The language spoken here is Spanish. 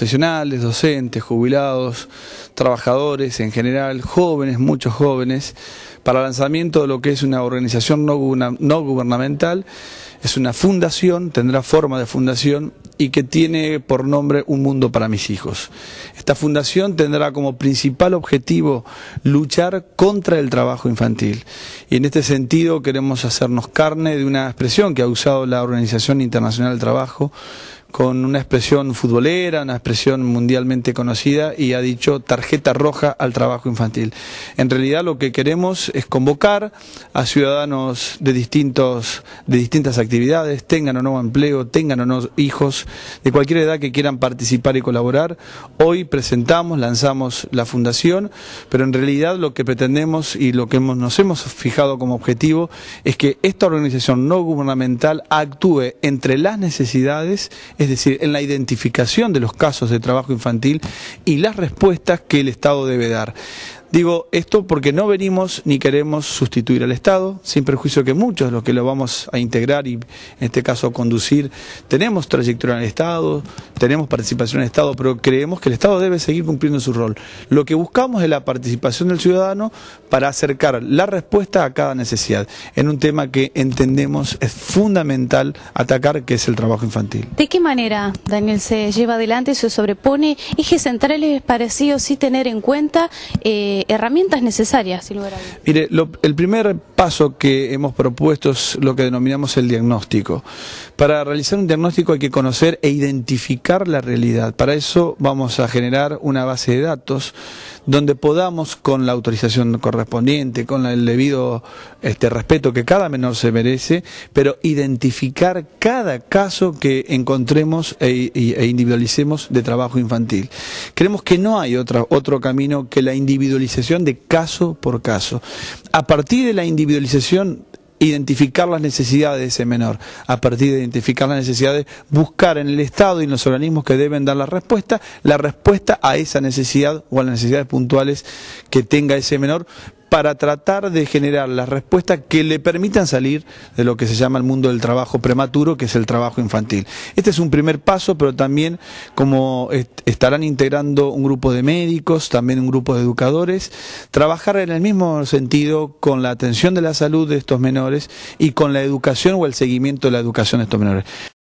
profesionales, docentes, jubilados, trabajadores en general, jóvenes, muchos jóvenes, para el lanzamiento de lo que es una organización no, gubernamental, es una fundación, tendrá forma de fundación y que tiene por nombre Un Mundo para Mis Hijos. Esta fundación tendrá como principal objetivo luchar contra el trabajo infantil y en este sentido queremos hacernos carne de una expresión que ha usado la Organización Internacional del Trabajo con una expresión futbolera, una expresión mundialmente conocida y ha dicho tarjeta roja al trabajo infantil. En realidad lo que queremos es convocar a ciudadanos de distintos de distintas actividades, tengan o no empleo, tengan o no hijos, de cualquier edad que quieran participar y colaborar. Hoy presentamos, lanzamos la fundación, pero en realidad lo que pretendemos y lo que nos hemos fijado como objetivo es que esta organización no gubernamental actúe entre las necesidades es decir, en la identificación de los casos de trabajo infantil y las respuestas que el Estado debe dar. Digo esto porque no venimos ni queremos sustituir al Estado, sin perjuicio que muchos de los que lo vamos a integrar y en este caso conducir, tenemos trayectoria en el Estado, tenemos participación en el Estado, pero creemos que el Estado debe seguir cumpliendo su rol. Lo que buscamos es la participación del ciudadano para acercar la respuesta a cada necesidad, en un tema que entendemos es fundamental atacar, que es el trabajo infantil. ¿De qué manera, Daniel, se lleva adelante, se sobrepone ejes centrales parecidos sí tener en cuenta? Eh, herramientas necesarias, Mire, el primer paso que hemos propuesto es lo que denominamos el diagnóstico. Para realizar un diagnóstico hay que conocer e identificar la realidad. Para eso vamos a generar una base de datos donde podamos, con la autorización correspondiente, con el debido este, respeto que cada menor se merece, pero identificar cada caso que encontremos e, e individualicemos de trabajo infantil. Creemos que no hay otro camino que la individualización de caso por caso. A partir de la individualización identificar las necesidades de ese menor. A partir de identificar las necesidades, buscar en el Estado y en los organismos que deben dar la respuesta, la respuesta a esa necesidad o a las necesidades puntuales que tenga ese menor, para tratar de generar las respuestas que le permitan salir de lo que se llama el mundo del trabajo prematuro, que es el trabajo infantil. Este es un primer paso, pero también como estarán integrando un grupo de médicos, también un grupo de educadores, trabajar en el mismo sentido con la atención de la salud de estos menores y con la educación o el seguimiento de la educación de estos menores.